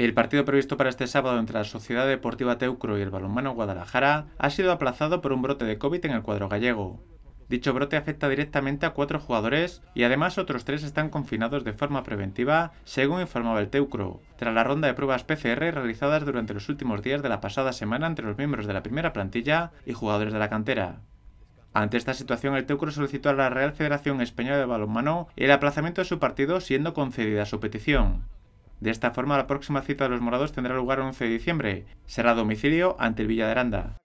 El partido previsto para este sábado entre la Sociedad Deportiva Teucro y el Balonmano Guadalajara ha sido aplazado por un brote de COVID en el cuadro gallego. Dicho brote afecta directamente a cuatro jugadores y además otros tres están confinados de forma preventiva, según informaba el Teucro, tras la ronda de pruebas PCR realizadas durante los últimos días de la pasada semana entre los miembros de la primera plantilla y jugadores de la cantera. Ante esta situación, el Teucro solicitó a la Real Federación Española de Balonmano el aplazamiento de su partido, siendo concedida su petición. De esta forma, la próxima cita de los morados tendrá lugar el 11 de diciembre. Será domicilio ante el Villa de Aranda.